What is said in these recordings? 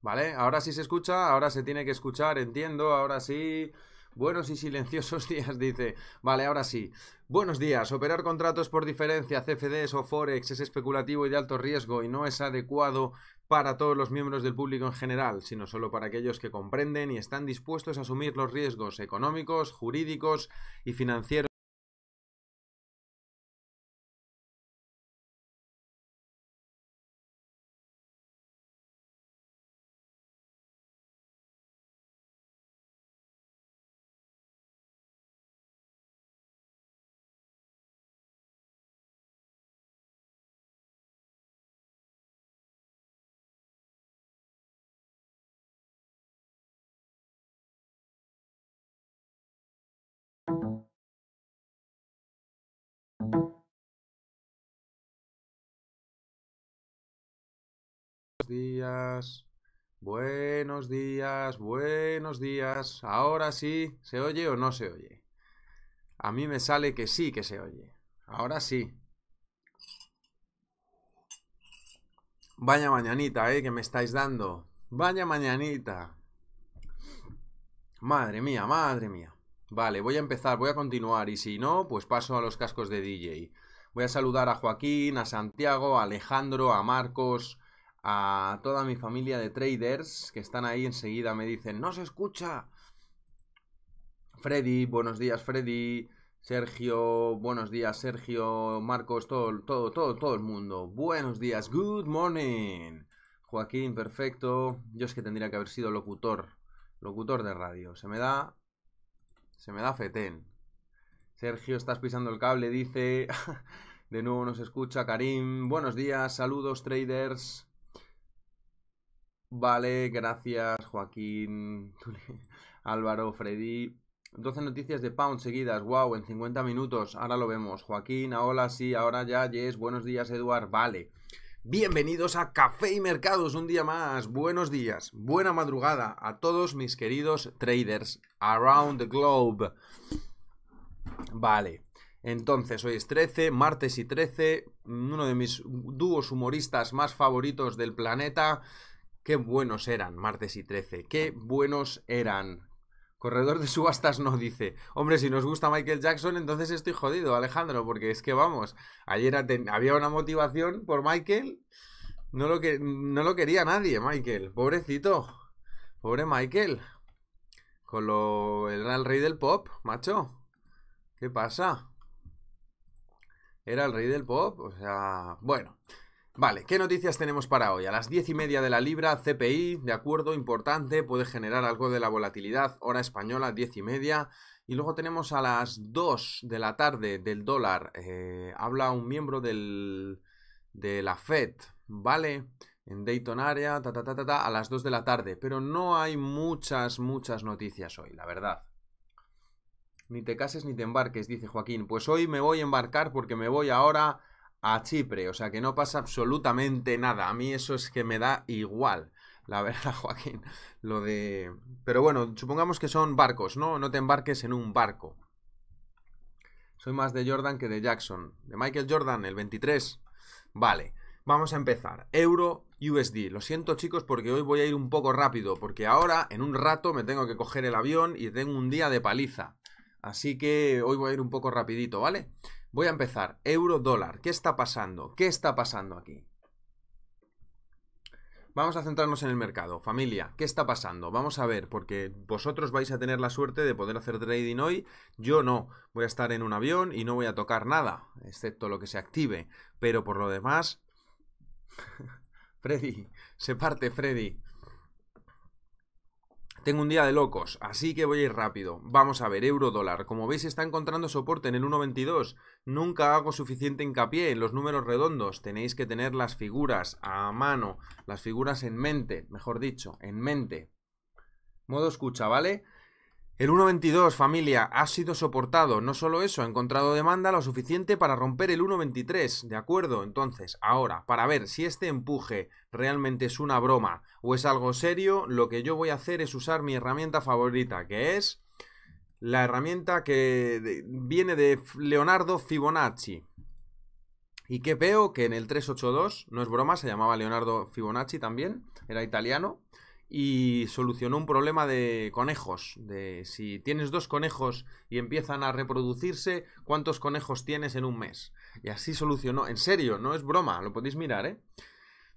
¿Vale? Ahora sí se escucha, ahora se tiene que escuchar, entiendo, ahora sí. Buenos y silenciosos días, dice. Vale, ahora sí. Buenos días. Operar contratos por diferencia, CFDs o Forex es especulativo y de alto riesgo y no es adecuado para todos los miembros del público en general, sino solo para aquellos que comprenden y están dispuestos a asumir los riesgos económicos, jurídicos y financieros días, buenos días, buenos días. Ahora sí, ¿se oye o no se oye? A mí me sale que sí que se oye. Ahora sí. Vaya mañanita, ¿eh? Que me estáis dando. Vaya mañanita. Madre mía, madre mía. Vale, voy a empezar, voy a continuar y si no, pues paso a los cascos de DJ. Voy a saludar a Joaquín, a Santiago, a Alejandro, a Marcos, a toda mi familia de traders que están ahí enseguida, me dicen, no se escucha. Freddy, buenos días Freddy, Sergio, buenos días Sergio, Marcos, todo, todo, todo, todo el mundo. Buenos días, good morning. Joaquín, perfecto. Yo es que tendría que haber sido locutor, locutor de radio. Se me da se me da fetén. Sergio, estás pisando el cable, dice. De nuevo nos escucha Karim. Buenos días, saludos traders. Vale, gracias Joaquín, Álvaro, Freddy. 12 noticias de Pound seguidas, wow, en 50 minutos. Ahora lo vemos. Joaquín, ahora sí, ahora ya, Yes. Buenos días, Eduard. Vale. Bienvenidos a Café y Mercados, un día más. Buenos días, buena madrugada a todos mis queridos traders around the globe. Vale, entonces hoy es 13, martes y 13, uno de mis dúos humoristas más favoritos del planeta. Qué buenos eran, martes y 13, qué buenos eran. Corredor de subastas no dice. Hombre, si nos gusta Michael Jackson, entonces estoy jodido, Alejandro, porque es que vamos, ayer había una motivación por Michael. No lo, que no lo quería nadie, Michael. Pobrecito. Pobre Michael. Con lo. Era el rey del pop, macho. ¿Qué pasa? Era el rey del pop, o sea. Bueno. Vale, ¿qué noticias tenemos para hoy? A las 10 y media de la libra, CPI, de acuerdo, importante, puede generar algo de la volatilidad, hora española, diez y media. Y luego tenemos a las 2 de la tarde del dólar, eh, habla un miembro del, de la FED, ¿vale? En Dayton Area, ta, ta, ta, ta, a las 2 de la tarde. Pero no hay muchas, muchas noticias hoy, la verdad. Ni te cases ni te embarques, dice Joaquín. Pues hoy me voy a embarcar porque me voy ahora a Chipre. O sea que no pasa absolutamente nada. A mí eso es que me da igual. La verdad, Joaquín. Lo de. Pero bueno, supongamos que son barcos, ¿no? No te embarques en un barco. Soy más de Jordan que de Jackson. De Michael Jordan, el 23. Vale, vamos a empezar. Euro USD. Lo siento chicos porque hoy voy a ir un poco rápido, porque ahora en un rato me tengo que coger el avión y tengo un día de paliza. Así que hoy voy a ir un poco rapidito, ¿vale? Voy a empezar. Euro dólar. ¿Qué está pasando? ¿Qué está pasando aquí? Vamos a centrarnos en el mercado. Familia, ¿qué está pasando? Vamos a ver, porque vosotros vais a tener la suerte de poder hacer trading hoy. Yo no. Voy a estar en un avión y no voy a tocar nada, excepto lo que se active. Pero por lo demás... Freddy, se parte Freddy. Tengo un día de locos, así que voy a ir rápido. Vamos a ver, euro dólar. Como veis está encontrando soporte en el 1.22. Nunca hago suficiente hincapié en los números redondos. Tenéis que tener las figuras a mano, las figuras en mente, mejor dicho, en mente. Modo escucha, ¿vale? El 1.22, familia, ha sido soportado. No solo eso, ha encontrado demanda lo suficiente para romper el 1.23, ¿de acuerdo? Entonces, ahora, para ver si este empuje realmente es una broma o es algo serio, lo que yo voy a hacer es usar mi herramienta favorita, que es la herramienta que viene de Leonardo Fibonacci. ¿Y que veo? Que en el 382, no es broma, se llamaba Leonardo Fibonacci también, era italiano y solucionó un problema de conejos, de si tienes dos conejos y empiezan a reproducirse, cuántos conejos tienes en un mes. Y así solucionó, en serio, no es broma, lo podéis mirar, ¿eh?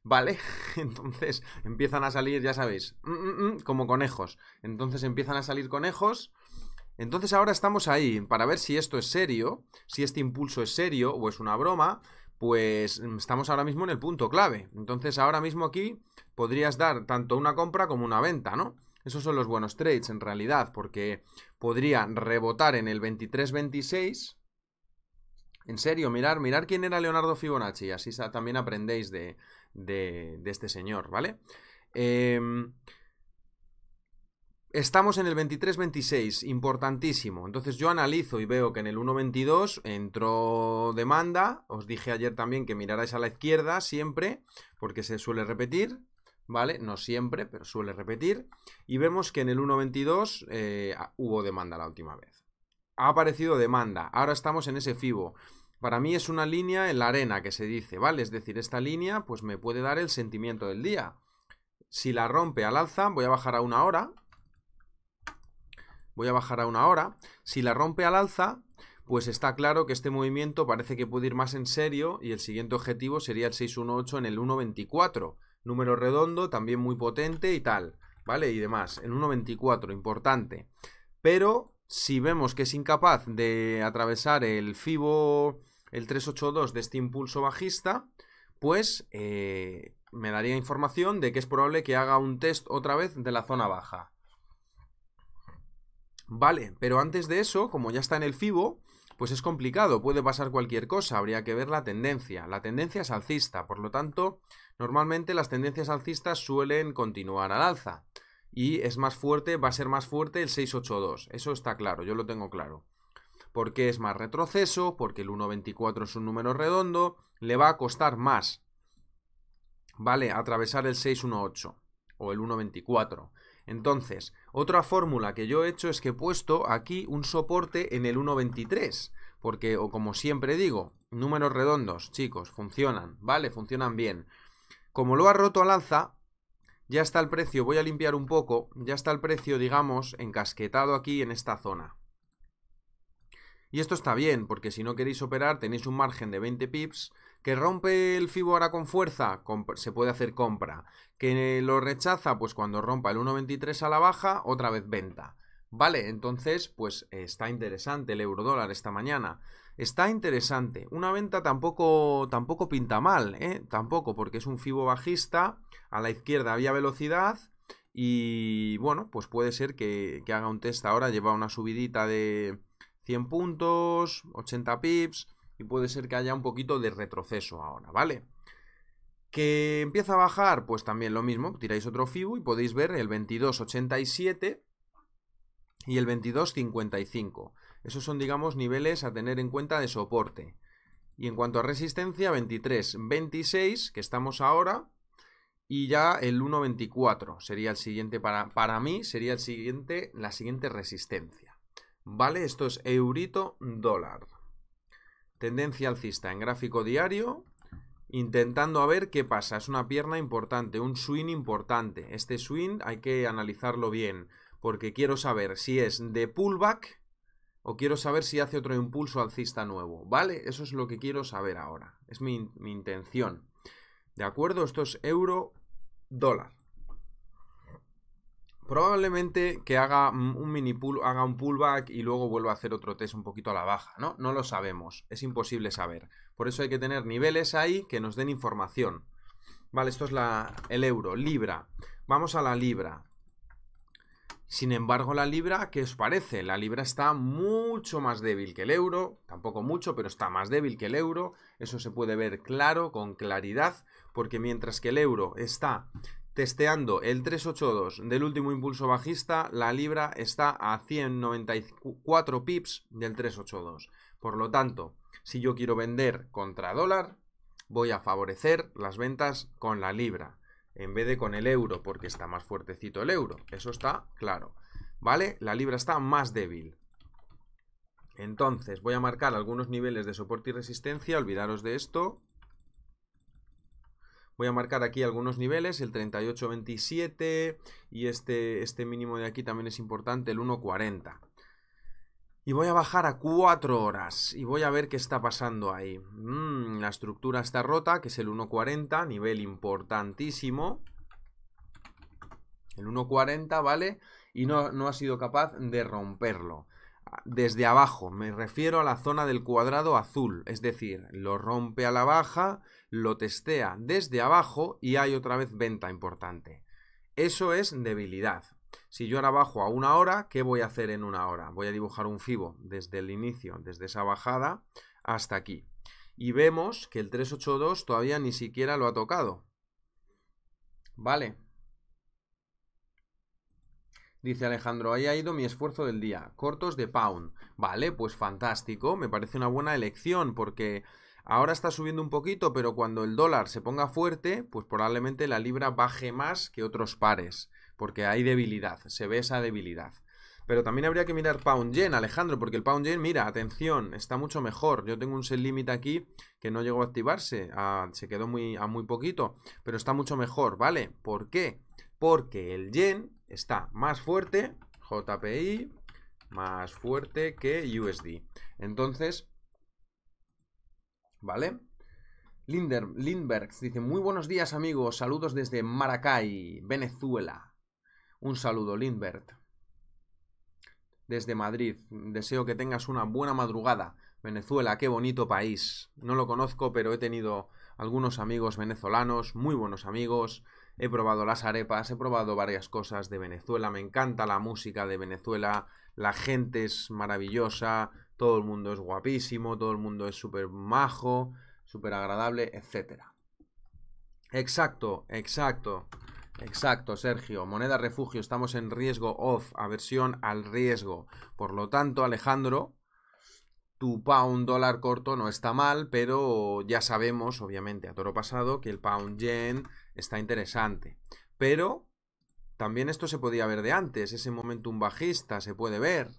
¿Vale? Entonces empiezan a salir, ya sabéis, mm, mm, mm, como conejos. Entonces empiezan a salir conejos. Entonces ahora estamos ahí para ver si esto es serio, si este impulso es serio o es una broma, pues estamos ahora mismo en el punto clave. Entonces ahora mismo aquí podrías dar tanto una compra como una venta, ¿no? Esos son los buenos trades en realidad, porque podría rebotar en el 23-26. En serio, mirar, mirar quién era Leonardo Fibonacci, así también aprendéis de, este señor, ¿vale? Em, estamos en el 23-26, importantísimo. Entonces yo analizo y veo que en el 1.22 entró demanda. Os dije ayer también que mirarais a la izquierda siempre, porque se suele repetir. ¿vale? No siempre, pero suele repetir. Y vemos que en el 1.22 eh, hubo demanda la última vez. Ha aparecido demanda, ahora estamos en ese FIBO. Para mí es una línea en la arena que se dice, ¿vale? Es decir, esta línea pues me puede dar el sentimiento del día. Si la rompe al alza, voy a bajar a una hora. Voy a bajar a una hora. Si la rompe al alza, pues está claro que este movimiento parece que puede ir más en serio y el siguiente objetivo sería el 618 en el 124 número redondo, también muy potente y tal, ¿vale? Y demás, en 1.24, importante. Pero si vemos que es incapaz de atravesar el FIBO, el 382 de este impulso bajista, pues eh, me daría información de que es probable que haga un test otra vez de la zona baja. Vale, pero antes de eso, como ya está en el FIBO, pues es complicado, puede pasar cualquier cosa, habría que ver la tendencia. La tendencia es alcista, por lo tanto, normalmente las tendencias alcistas suelen continuar al alza. Y es más fuerte, va a ser más fuerte el 682, eso está claro, yo lo tengo claro. Porque es más retroceso, porque el 1.24 es un número redondo, le va a costar más, ¿vale? Atravesar el 618 o el 1.24. Entonces, otra fórmula que yo he hecho es que he puesto aquí un soporte en el 1.23, porque, o como siempre digo, números redondos, chicos, funcionan, ¿vale? Funcionan bien. Como lo ha roto al alza, ya está el precio, voy a limpiar un poco, ya está el precio, digamos, encasquetado aquí en esta zona. Y esto está bien, porque si no queréis operar tenéis un margen de 20 pips que rompe el FIBO ahora con fuerza, se puede hacer compra. Que lo rechaza, pues cuando rompa el 1.23 a la baja, otra vez venta. Vale, entonces, pues está interesante el euro dólar esta mañana. Está interesante. Una venta tampoco, tampoco pinta mal, ¿eh? Tampoco, porque es un fibo bajista. A la izquierda había velocidad. Y bueno, pues puede ser que, que haga un test ahora. Lleva una subidita de 100 puntos, 80 pips y puede ser que haya un poquito de retroceso ahora, ¿vale? Que empieza a bajar, pues también lo mismo, tiráis otro FIBU y podéis ver el 22.87 y el 22.55. Esos son, digamos, niveles a tener en cuenta de soporte. Y en cuanto a resistencia, 23.26, que estamos ahora, y ya el 1.24 sería el siguiente, para, para mí sería el siguiente, la siguiente resistencia. ¿Vale? Esto es eurito dólar. Tendencia alcista en gráfico diario, intentando a ver qué pasa. Es una pierna importante, un swing importante. Este swing hay que analizarlo bien, porque quiero saber si es de pullback o quiero saber si hace otro impulso alcista nuevo, ¿vale? Eso es lo que quiero saber ahora. Es mi, mi intención. ¿De acuerdo? Esto es euro dólar. Probablemente que haga un mini pull, haga un pullback y luego vuelva a hacer otro test un poquito a la baja, ¿no? No lo sabemos, es imposible saber. Por eso hay que tener niveles ahí que nos den información. Vale, esto es el euro, libra. Vamos a la libra. Sin embargo, la libra, ¿qué os parece? La libra está mucho más débil que el euro, tampoco mucho, pero está más débil que el euro. Eso se puede ver claro, con claridad, porque mientras que el euro está Testeando el 382 del último impulso bajista, la libra está a 194 pips del 382. Por lo tanto, si yo quiero vender contra dólar, voy a favorecer las ventas con la libra en vez de con el euro, porque está más fuertecito el euro. Eso está claro. ¿Vale? La libra está más débil. Entonces, voy a marcar algunos niveles de soporte y resistencia. Olvidaros de esto. Voy a marcar aquí algunos niveles, el 38.27 y este, este mínimo de aquí también es importante, el 1.40. Y voy a bajar a 4 horas y voy a ver qué está pasando ahí. Mm, la estructura está rota, que es el 1.40, nivel importantísimo. El 1.40, ¿vale? Y no, no ha sido capaz de romperlo. Ah, desde abajo, me refiero a la zona del cuadrado azul, es decir, lo rompe a la baja lo testea desde abajo y hay otra vez venta importante. Eso es debilidad. Si yo ahora bajo a una hora, ¿qué voy a hacer en una hora? Voy a dibujar un FIBO desde el inicio, desde esa bajada hasta aquí. Y vemos que el 382 todavía ni siquiera lo ha tocado. Vale. Dice Alejandro, ahí ha ido mi esfuerzo del día. Cortos de pound. Vale, pues fantástico. Me parece una buena elección porque Ahora está subiendo un poquito, pero cuando el dólar se ponga fuerte, pues probablemente la libra baje más que otros pares, porque hay debilidad, se ve esa debilidad. Pero también habría que mirar Pound Yen, Alejandro, porque el Pound Yen, mira, atención, está mucho mejor. Yo tengo un sell limit aquí que no llegó a activarse, ah, se quedó muy, a muy poquito, pero está mucho mejor, ¿vale? ¿Por qué? Porque el Yen está más fuerte, JPI, más fuerte que USD. Entonces, ¿vale? Lindbergh. dice, muy buenos días amigos, saludos desde Maracay, Venezuela. Un saludo, Lindbergh. Desde Madrid, deseo que tengas una buena madrugada. Venezuela, qué bonito país. No lo conozco, pero he tenido algunos amigos venezolanos, muy buenos amigos. He probado las arepas, he probado varias cosas de Venezuela. Me encanta la música de Venezuela, la gente es maravillosa, todo el mundo es guapísimo, todo el mundo es súper majo, súper agradable, etc. Exacto, exacto, exacto, Sergio. Moneda refugio, estamos en riesgo off, aversión al riesgo. Por lo tanto, Alejandro, tu pound dólar corto no está mal, pero ya sabemos, obviamente, a toro pasado, que el pound yen está interesante. Pero también esto se podía ver de antes, ese momentum bajista se puede ver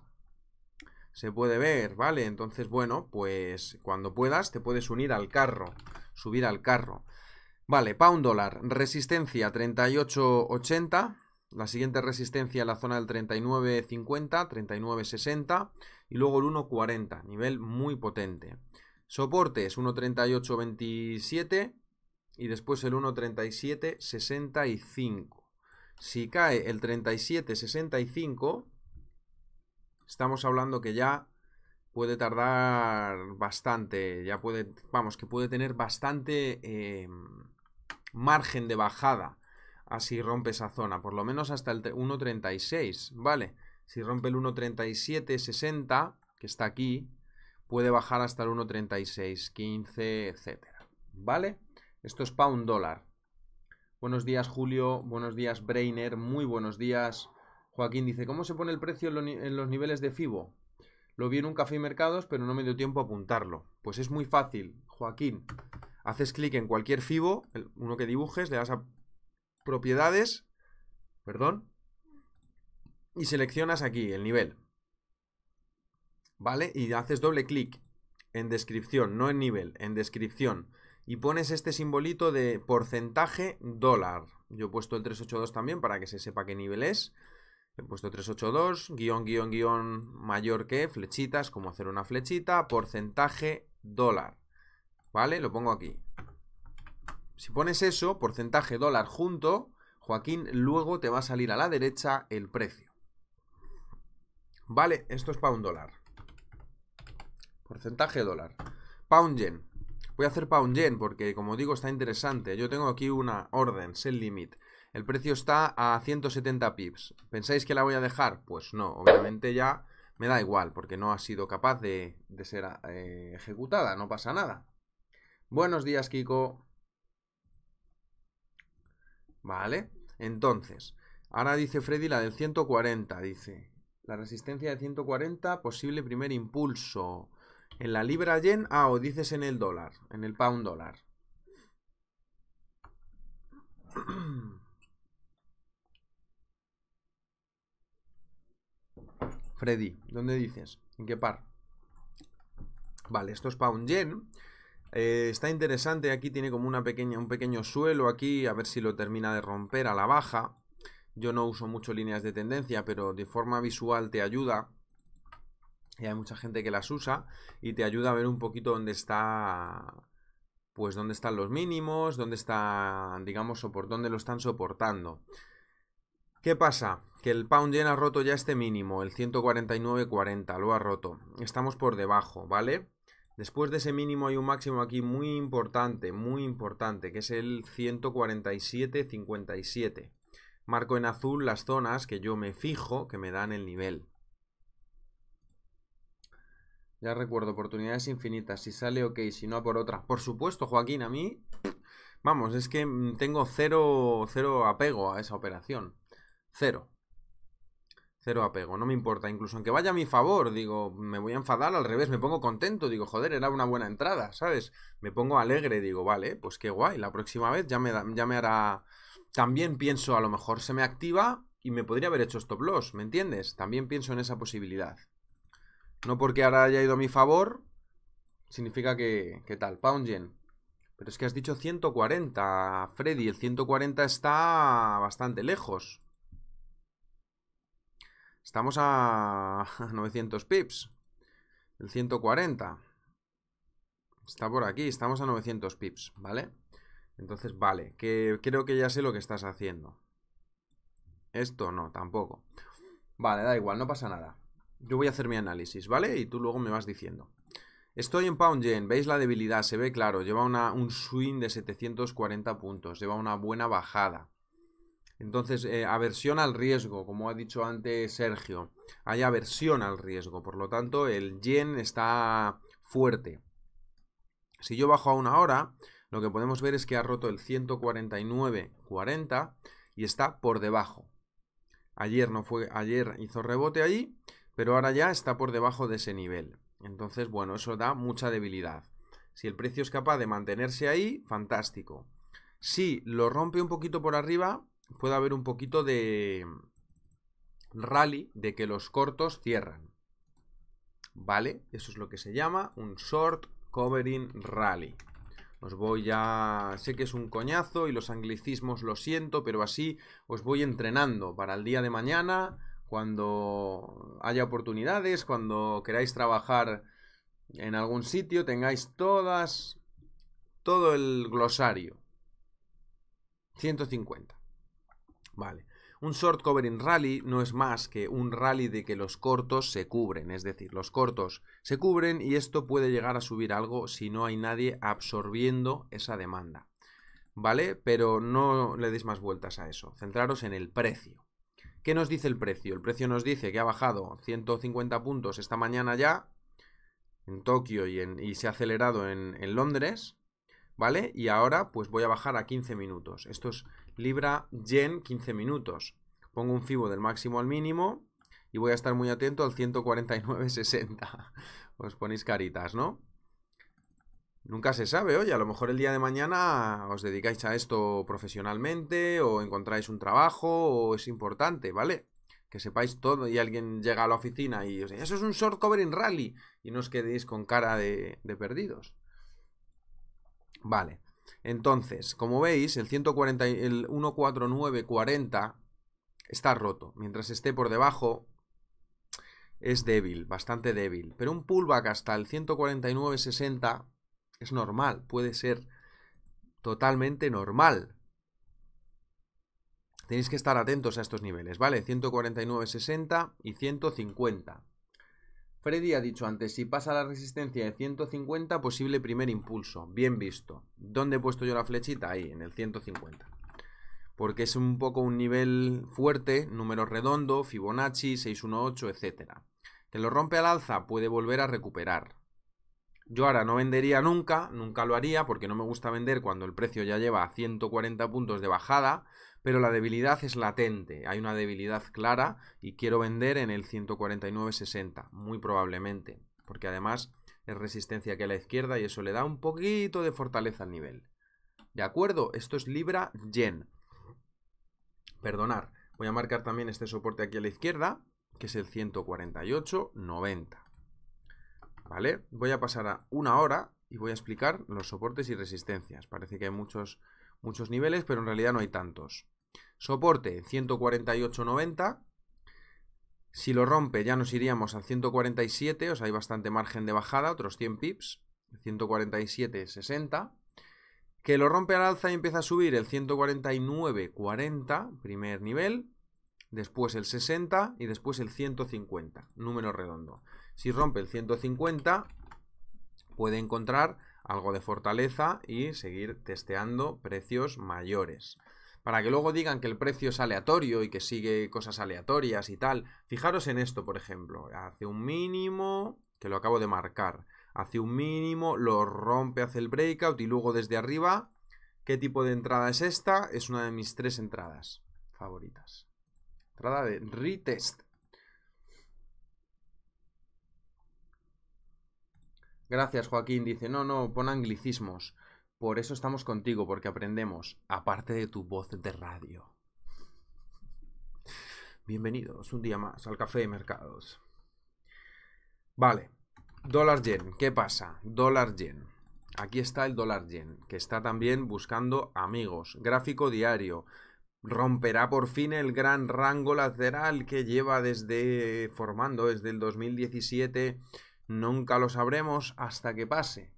se puede ver, ¿vale? Entonces, bueno, pues cuando puedas te puedes unir al carro, subir al carro. Vale, pound dólar, resistencia 38.80, la siguiente resistencia en la zona del 39.50, 39.60 y luego el 1.40, nivel muy potente. Soporte Soportes 1.38.27 y después el 1.37.65. Si cae el 37.65 Estamos hablando que ya puede tardar bastante, ya puede, vamos, que puede tener bastante em, margen de bajada así rompe esa zona, por lo menos hasta el 1.36, ¿vale? Si rompe el 1.37.60, que está aquí, puede bajar hasta el 1.36.15, etcétera, ¿vale? Esto es pound dólar. Buenos días, Julio. Buenos días, Brainer. Muy buenos días. Joaquín dice, ¿cómo se pone el precio en, los niveles de FIBO? Lo vi en un café y mercados, pero no me dio tiempo a apuntarlo. Pues es muy fácil, Joaquín. Haces clic en cualquier FIBO, uno que dibujes, le das a propiedades, perdón, y seleccionas aquí el nivel. ¿Vale? Y haces doble clic en descripción, no en nivel, en descripción. Y pones este simbolito de porcentaje dólar. Yo he puesto el 382 también para que se sepa qué nivel es. He puesto 382, guión, guión, guión mayor que, flechitas, como hacer una flechita, porcentaje dólar. ¿Vale? Lo pongo aquí. Si pones eso, porcentaje dólar junto, Joaquín, luego te va a salir a la derecha el precio. Vale, esto es un dólar. Porcentaje dólar. Pound yen. Voy a hacer pound yen porque, como digo, está interesante. Yo tengo aquí una orden, sell limit. El precio está a 170 pips. ¿Pensáis que la voy a dejar? Pues no, obviamente ya me da igual, porque no ha sido capaz de, ser eh, ejecutada, no pasa nada. Buenos días, Kiko. Vale, entonces, ahora dice Freddy la del 140, dice. La resistencia de 140, posible primer impulso. En la libra yen, ah, o dices en el dólar, en el pound dólar. Freddy, ¿dónde dices? ¿En qué par? Vale, esto es para un eh, está interesante, aquí tiene como una pequeña, un pequeño suelo aquí, a ver si lo termina de romper a la baja. Yo no uso mucho líneas de tendencia, pero de forma visual te ayuda. Y hay mucha gente que las usa y te ayuda a ver un poquito dónde está, pues dónde están los mínimos, dónde está, digamos, por dónde lo están soportando. ¿Qué pasa? que el pound yen ha roto ya este mínimo, el 149.40, lo ha roto. Estamos por debajo, ¿vale? Después de ese mínimo hay un máximo aquí muy importante, muy importante, que es el 147.57. Marco en azul las zonas que yo me fijo, que me dan el nivel. Ya recuerdo, oportunidades infinitas. Si sale, ok. Si no, por otra. Por supuesto, Joaquín, a mí... Vamos, es que mm, tengo cero, cero apego a esa operación. Cero. Cero apego, no me importa. Incluso aunque vaya a mi favor, digo, me voy a enfadar, al revés, me pongo contento, digo, joder, era una buena entrada, ¿sabes? Me pongo alegre, digo, vale, pues qué guay, la próxima vez ya me, ya me hará... También pienso, a lo mejor se me activa y me podría haber hecho stop loss, ¿me entiendes? También pienso en esa posibilidad. No porque ahora haya ido a mi favor, significa que, qué tal, pound Pero es que has dicho 140, Freddy, el 140 está bastante lejos. Estamos a 900 pips. El 140. Está por aquí, estamos a 900 pips, ¿vale? Entonces, vale, que creo que ya sé lo que estás haciendo. Esto no, tampoco. Vale, da igual, no pasa nada. Yo voy a hacer mi análisis, ¿vale? Y tú luego me vas diciendo. Estoy en Pound Gen, veis la debilidad, se ve claro, lleva un swing de 740 puntos, lleva una buena bajada. Entonces, eh, aversión al riesgo, como ha dicho antes Sergio. Hay aversión al riesgo, por lo tanto, el yen está fuerte. Si yo bajo a una hora, lo que podemos ver es que ha roto el 149.40 y está por debajo. Ayer, no fue, ayer hizo rebote ahí, pero ahora ya está por debajo de ese nivel. Entonces, bueno, eso da mucha debilidad. Si el precio es capaz de mantenerse ahí, fantástico. Si lo rompe un poquito por arriba, puede haber un poquito de rally de que los cortos cierran. ¿Vale? Eso es lo que se llama un short covering rally. Os voy a... Sé que es un coñazo y los anglicismos lo siento, pero así os voy entrenando para el día de mañana, cuando haya oportunidades, cuando queráis trabajar en algún sitio, tengáis todas... todo el glosario. 150. Vale. Un short covering rally no es más que un rally de que los cortos se cubren, es decir, los cortos se cubren y esto puede llegar a subir algo si no hay nadie absorbiendo esa demanda. ¿Vale? Pero no le deis más vueltas a eso, centraros en el precio. ¿Qué nos dice el precio? El precio nos dice que ha bajado 150 puntos esta mañana ya en Tokio y, se ha acelerado en Londres. ¿vale? Y ahora pues voy a bajar a 15 minutos. Esto es libra yen 15 minutos. Pongo un fibo del máximo al mínimo y voy a estar muy atento al 149.60. Os ponéis caritas, ¿no? Nunca se sabe, oye, a lo mejor el día de mañana os dedicáis a esto profesionalmente o encontráis un trabajo o es importante, ¿vale? Que sepáis todo y alguien llega a la oficina y os dice, eso es un short covering rally y no os quedéis con cara de perdidos. Vale. Entonces, como veis, el, 14940 está roto. Mientras esté por debajo, es débil, bastante débil. Pero un pullback hasta el 149.60 es normal, puede ser totalmente normal. Tenéis que estar atentos a estos niveles, ¿vale? 149.60 y 150. Freddy ha dicho antes, si pasa la resistencia de 150, posible primer impulso. Bien visto. ¿Dónde he puesto yo la flechita? Ahí, en el 150. Porque es un poco un nivel fuerte, número redondo, Fibonacci, 618, etc. ¿Que lo rompe al alza? Puede volver a recuperar. Yo ahora no vendería nunca, nunca lo haría porque no me gusta vender cuando el precio ya lleva 140 puntos de bajada, pero la debilidad es latente, hay una debilidad clara y quiero vender en el 149.60, muy probablemente, porque además es resistencia que a la izquierda y eso le da un poquito de fortaleza al nivel. ¿De acuerdo? Esto es Libra Yen. Perdonar. Voy a marcar también este soporte aquí a la izquierda, que es el 148.90. Voy a pasar a una hora y voy a explicar los soportes y resistencias. Parece que hay muchos, muchos niveles, pero en realidad no hay tantos. Soporte 148.90. Si lo rompe ya nos iríamos al 147, o sea, hay bastante margen de bajada, otros 100 pips. 147.60. Que lo rompe al alza y empieza a subir el 149.40, primer nivel. Después el 60 y después el 150, número redondo. Si rompe el 150, puede encontrar algo de fortaleza y seguir testeando precios mayores. Para que luego digan que el precio es aleatorio y que sigue cosas aleatorias y tal, fijaros en esto, por ejemplo, hace un mínimo, que lo acabo de marcar, hace un mínimo, lo rompe, hace el breakout y luego desde arriba, ¿qué tipo de entrada es esta? Es una de mis tres entradas favoritas. Entrada de retest. Gracias, Joaquín. Dice, no, no, pon anglicismos. Por eso estamos contigo, porque aprendemos, aparte de tu voz de radio. Bienvenidos un día más al Café de Mercados. Vale, dólar yen, ¿qué pasa? Dólar yen. Aquí está el dólar yen, que está también buscando amigos. Gráfico diario. Romperá por fin el gran rango lateral que lleva desde formando desde el 2017 Nunca lo sabremos hasta que pase.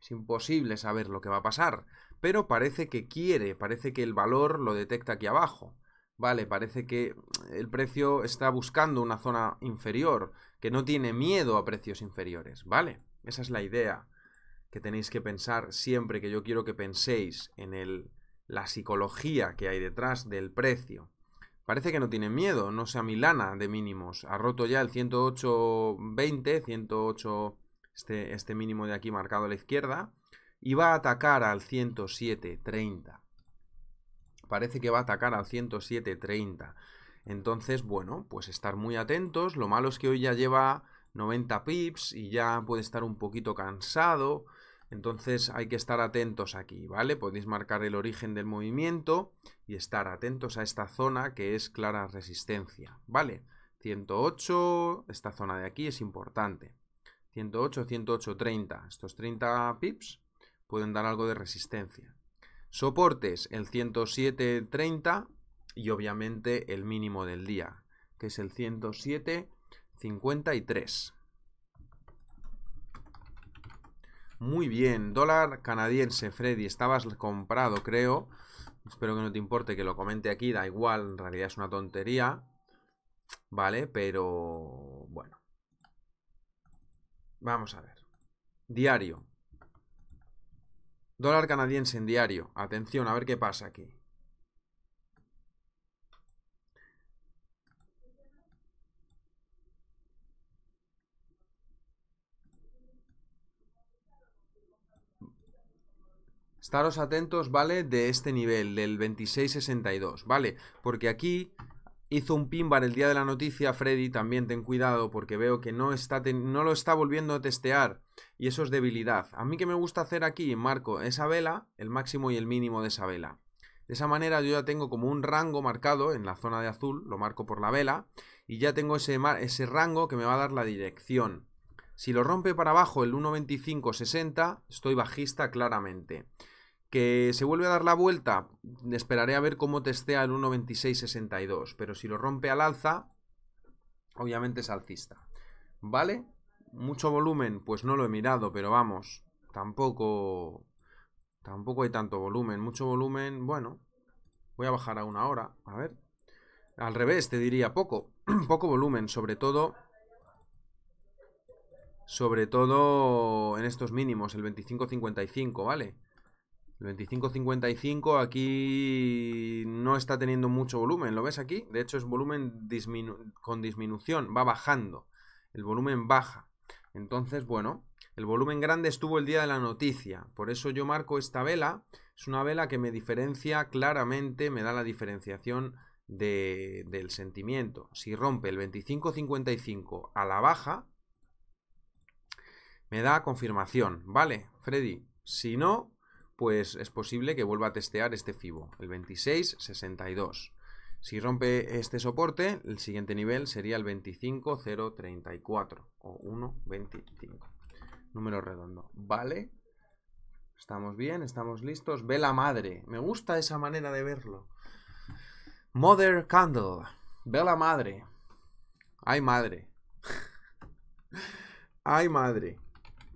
Es imposible saber lo que va a pasar, pero parece que quiere, parece que el valor lo detecta aquí abajo. Vale, parece que el precio está buscando una zona inferior, que no tiene miedo a precios inferiores. Vale, esa es la idea que tenéis que pensar siempre que yo quiero que penséis en la psicología que hay detrás del precio. Parece que no tiene miedo, no sea Milana de mínimos. Ha roto ya el 108.20, 108 este, este mínimo de aquí marcado a la izquierda. Y va a atacar al 107.30. Parece que va a atacar al 107.30. Entonces, bueno, pues estar muy atentos. Lo malo es que hoy ya lleva 90 pips y ya puede estar un poquito cansado. Entonces hay que estar atentos aquí, ¿vale? Podéis marcar el origen del movimiento y estar atentos a esta zona que es clara resistencia, ¿vale? 108, esta zona de aquí es importante. 108, 108, 30. Estos 30 pips pueden dar algo de resistencia. Soportes, el 107, 30 y obviamente el mínimo del día, que es el 107, 53. Muy bien, dólar canadiense, Freddy, estabas comprado, creo. Espero que no te importe que lo comente aquí, da igual, en realidad es una tontería. Vale, pero bueno. Vamos a ver. Diario. Dólar canadiense en diario. Atención, a ver qué pasa aquí. Estaros atentos, ¿vale? De este nivel, del 2662, ¿vale? Porque aquí hizo un pimbar el día de la noticia, Freddy, también ten cuidado porque veo que no, está no lo está volviendo a testear y eso es debilidad. A mí que me gusta hacer aquí, marco esa vela, el máximo y el mínimo de esa vela. De esa manera yo ya tengo como un rango marcado en la zona de azul, lo marco por la vela, y ya tengo ese, ese rango que me va a dar la dirección. Si lo rompe para abajo el 1.2560, estoy bajista claramente. Que se vuelve a dar la vuelta, esperaré a ver cómo testea el 1.2662, pero si lo rompe al alza, obviamente es alcista. ¿Vale? Mucho volumen, pues no lo he mirado, pero vamos, tampoco tampoco hay tanto volumen, mucho volumen, bueno, voy a bajar a una hora, a ver. Al revés, te diría poco, poco volumen, sobre todo sobre todo en estos mínimos, el 25.55, ¿vale? El 25,55 aquí no está teniendo mucho volumen, ¿lo ves aquí? De hecho es volumen con disminución, va bajando, el volumen baja. Entonces, bueno, el volumen grande estuvo el día de la noticia, por eso yo marco esta vela, es una vela que me diferencia claramente, me da la diferenciación de, del sentimiento. Si rompe el 25,55 a la baja, me da confirmación, ¿vale? Freddy, si no, pues es posible que vuelva a testear este FIBO, el 26.62. Si rompe este soporte, el siguiente nivel sería el 25.034 o 1.25. Número redondo. ¿Vale? Estamos bien, estamos listos. Ve la madre. Me gusta esa manera de verlo. Mother Candle. Ve la madre. Ay, madre. Ay, madre.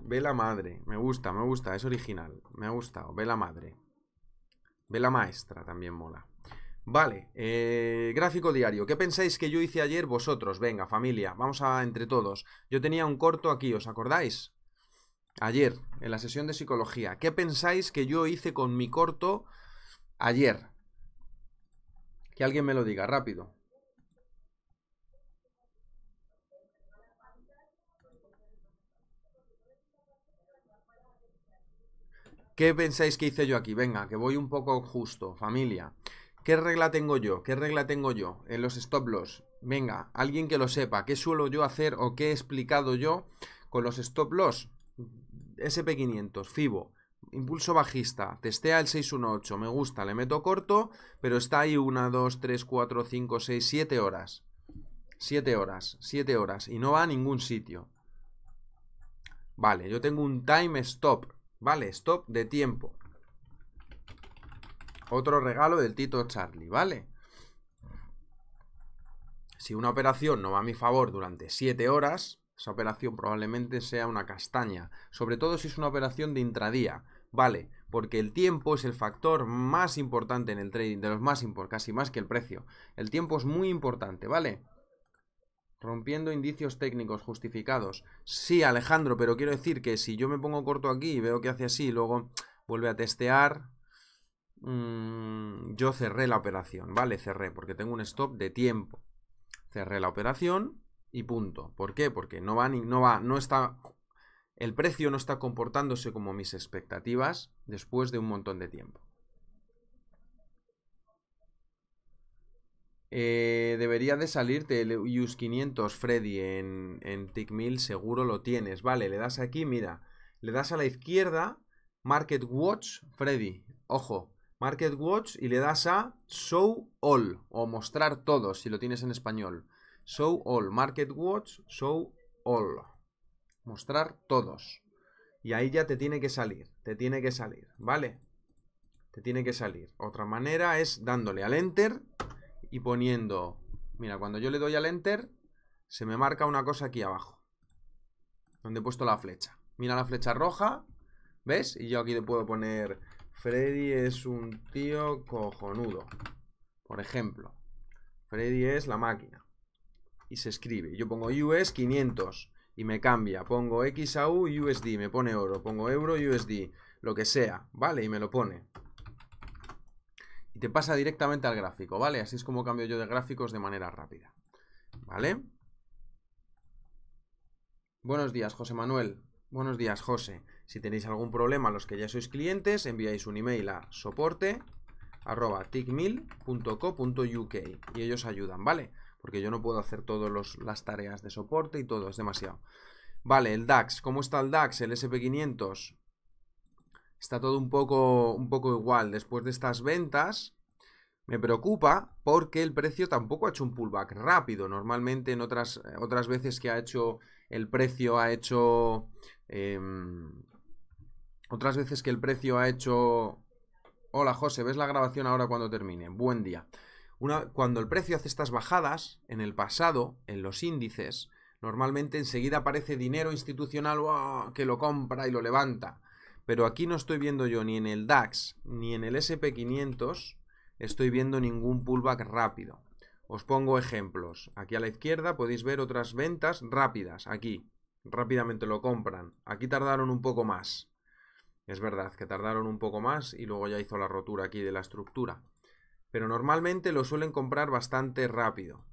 Ve la madre. Me gusta, me gusta. Es original. Me ha gustado. Ve la madre. Ve la maestra. También mola. Vale, eh, gráfico diario. ¿Qué pensáis que yo hice ayer vosotros? Venga, familia, vamos a entre todos. Yo tenía un corto aquí, ¿os acordáis? Ayer, en la sesión de psicología. ¿Qué pensáis que yo hice con mi corto ayer? Que alguien me lo diga, rápido. ¿Qué pensáis que hice yo aquí? Venga, que voy un poco justo, familia. ¿Qué regla tengo yo? ¿Qué regla tengo yo en los stop loss? Venga, alguien que lo sepa. ¿Qué suelo yo hacer o qué he explicado yo con los stop loss? SP500, FIBO, impulso bajista, testea el 618, me gusta, le meto corto, pero está ahí 1, 2, 3, 4, 5, 6, 7 horas. 7 horas, 7 horas, y no va a ningún sitio. Vale, yo tengo un time stop, Vale, stop de tiempo. Otro regalo del Tito Charlie, ¿vale? Si una operación no va a mi favor durante 7 horas, esa operación probablemente sea una castaña. Sobre todo si es una operación de intradía, ¿vale? Porque el tiempo es el factor más importante en el trading, de los más importantes, casi más que el precio. El tiempo es muy importante, ¿vale? Rompiendo indicios técnicos justificados. Sí, Alejandro, pero quiero decir que si yo me pongo corto aquí y veo que hace así, luego vuelve a testear. Mm, yo cerré la operación, ¿vale? Cerré, porque tengo un stop de tiempo. Cerré la operación y punto. ¿Por qué? Porque no va, ni, no va, no está el precio no está comportándose como mis expectativas después de un montón de tiempo. Eh, debería de salirte el us 500 Freddy en, en 1000 seguro lo tienes. Vale, le das aquí, mira. Le das a la izquierda, Market Watch Freddy. Ojo, Market Watch y le das a Show All o mostrar todos... si lo tienes en español. Show All, Market Watch, Show All. Mostrar todos. Y ahí ya te tiene que salir, te tiene que salir, ¿vale? Te tiene que salir. Otra manera es dándole al Enter y poniendo... Mira, cuando yo le doy al Enter, se me marca una cosa aquí abajo. Donde he puesto la flecha. Mira la flecha roja, ¿ves? Y yo aquí le puedo poner... Freddy es un tío cojonudo. Por ejemplo. Freddy es la máquina. Y se escribe. Yo pongo US 500 y me cambia. Pongo XAU USD, me pone oro. Pongo euro USD, lo que sea. Vale, y me lo pone te pasa directamente al gráfico, ¿vale? Así es como cambio yo de gráficos de manera rápida, ¿vale? Buenos días, José Manuel. Buenos días, José. Si tenéis algún problema, los que ya sois clientes, enviáis un email a soporte arroba y ellos ayudan, ¿vale? Porque yo no puedo hacer todas las tareas de soporte y todo, es demasiado. Vale, el DAX, ¿cómo está el DAX? El SP500, está todo un poco, un poco igual. Después de estas ventas, me preocupa porque el precio tampoco ha hecho un pullback rápido. Normalmente en otras, otras veces que ha hecho el precio ha hecho... Em, otras veces que el precio ha hecho... Hola José, ves la grabación ahora cuando termine. Buen día. cuando el precio hace estas bajadas, en el pasado, en los índices, normalmente enseguida aparece dinero institucional que lo compra y lo levanta. Pero aquí no estoy viendo yo ni en el DAX ni en el SP500 estoy viendo ningún pullback rápido. Os pongo ejemplos. Aquí a la izquierda podéis ver otras ventas rápidas. Aquí, rápidamente lo compran. Aquí tardaron un poco más. Es verdad que tardaron un poco más y luego ya hizo la rotura aquí de la estructura. Pero normalmente lo suelen comprar bastante rápido.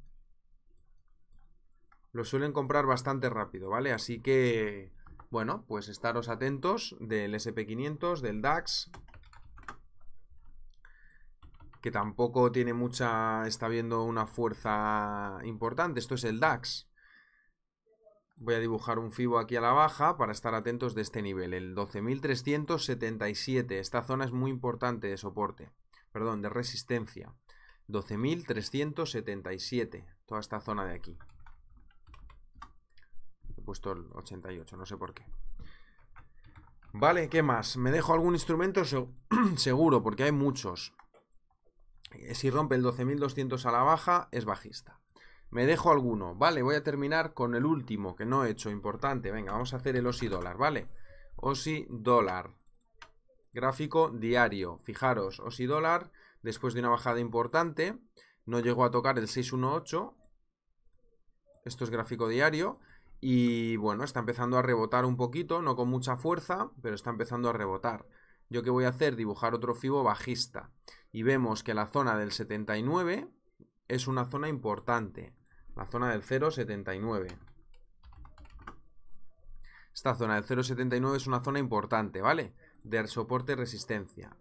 Lo suelen comprar bastante rápido, ¿vale? Así que bueno, pues estaros atentos del SP500, del DAX, que tampoco tiene mucha, está viendo una fuerza importante. Esto es el DAX. Voy a dibujar un FIBO aquí a la baja para estar atentos de este nivel, el 12.377. Esta zona es muy importante de soporte, perdón, de resistencia. 12.377, toda esta zona de aquí puesto el 88, no sé por qué. Vale, ¿qué más? ¿Me dejo algún instrumento? Seguro, porque hay muchos. Eh, si rompe el 12.200 a la baja, es bajista. Me dejo alguno. Vale, voy a terminar con el último, que no he hecho, importante. Venga, vamos a hacer el OSI dólar, ¿vale? OSI dólar. Gráfico diario. Fijaros, OSI dólar, después de una bajada importante, no llegó a tocar el 618. Esto es gráfico diario. Y bueno, está empezando a rebotar un poquito, no con mucha fuerza, pero está empezando a rebotar. Yo qué voy a hacer, dibujar otro fibo bajista. Y vemos que la zona del 79 es una zona importante. La zona del 0,79. Esta zona del 0,79 es una zona importante, ¿vale? De soporte resistencia.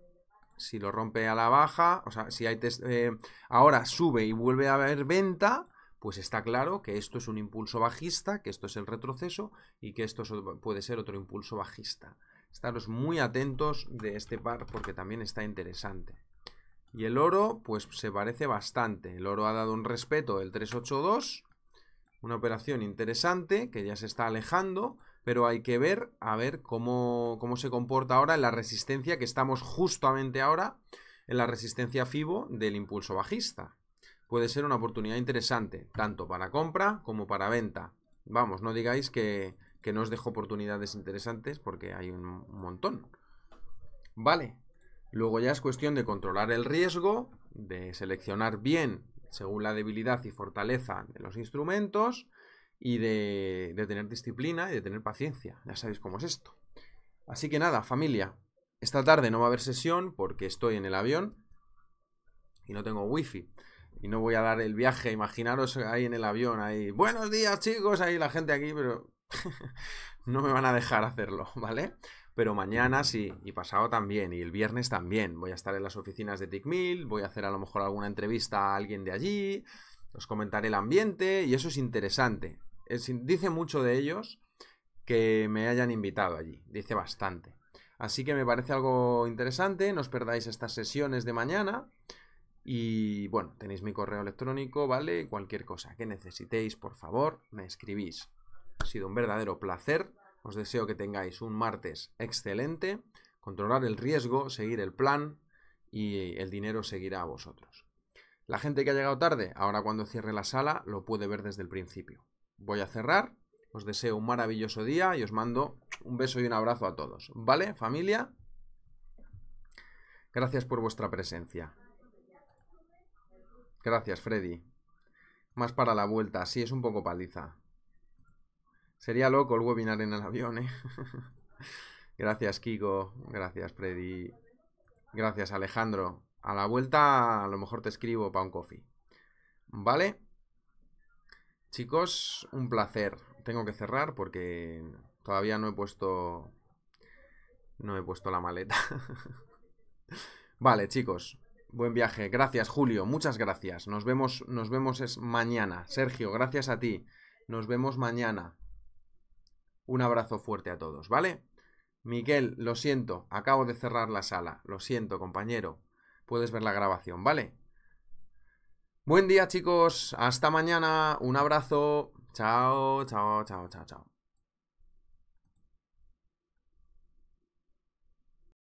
Si lo rompe a la baja, o sea, si hay... Eh, ahora sube y vuelve a haber venta, pues está claro que esto es un impulso bajista, que esto es el retroceso y que esto puede ser otro impulso bajista. Estaros muy atentos de este par porque también está interesante. Y el oro, pues se parece bastante. El oro ha dado un respeto del 382, una operación interesante que ya se está alejando, pero hay que ver a ver cómo, cómo se comporta ahora en la resistencia que estamos justamente ahora en la resistencia FIBO del impulso bajista puede ser una oportunidad interesante, tanto para compra como para venta. Vamos, no digáis que, no os dejo oportunidades interesantes porque hay un montón. Vale, luego ya es cuestión de controlar el riesgo, de seleccionar bien según la debilidad y fortaleza de los instrumentos y de, de tener disciplina y de tener paciencia. Ya sabéis cómo es esto. Así que nada, familia, esta tarde no va a haber sesión porque estoy en el avión y no tengo wifi y no voy a dar el viaje. Imaginaros ahí en el avión, ahí, buenos días chicos, ahí la gente aquí, pero no me van a dejar hacerlo, ¿vale? Pero mañana sí, y pasado también, y el viernes también. Voy a estar en las oficinas de TICMIL, voy a hacer a lo mejor alguna entrevista a alguien de allí, os comentaré el ambiente, y eso es interesante. dice mucho de ellos que me hayan invitado allí, dice bastante. Así que me parece algo interesante, no os perdáis estas sesiones de mañana. Y bueno, tenéis mi correo electrónico, ¿vale? Cualquier cosa que necesitéis, por favor, me escribís. Ha sido un verdadero placer. Os deseo que tengáis un martes excelente. Controlar el riesgo, seguir el plan y el dinero seguirá a vosotros. La gente que ha llegado tarde, ahora cuando cierre la sala, lo puede ver desde el principio. Voy a cerrar. Os deseo un maravilloso día y os mando un beso y un abrazo a todos. ¿Vale, familia? Gracias por vuestra presencia. Gracias, Freddy. Más para la vuelta. Sí, es un poco paliza. Sería loco el webinar en el avión, ¿eh? Gracias, Kiko. Gracias, Freddy. Gracias, Alejandro. A la vuelta a lo mejor te escribo para un coffee. ¿Vale? Chicos, un placer. Tengo que cerrar porque todavía no he puesto... No he puesto la maleta. vale, chicos. Buen viaje. Gracias, Julio. Muchas gracias. Nos vemos, nos vemos es mañana. Sergio, gracias a ti. Nos vemos mañana. Un abrazo fuerte a todos, ¿vale? Miguel, lo siento. Acabo de cerrar la sala. Lo siento, compañero. Puedes ver la grabación, ¿vale? Buen día, chicos. Hasta mañana. Un abrazo. Chao, chao, chao, chao, chao.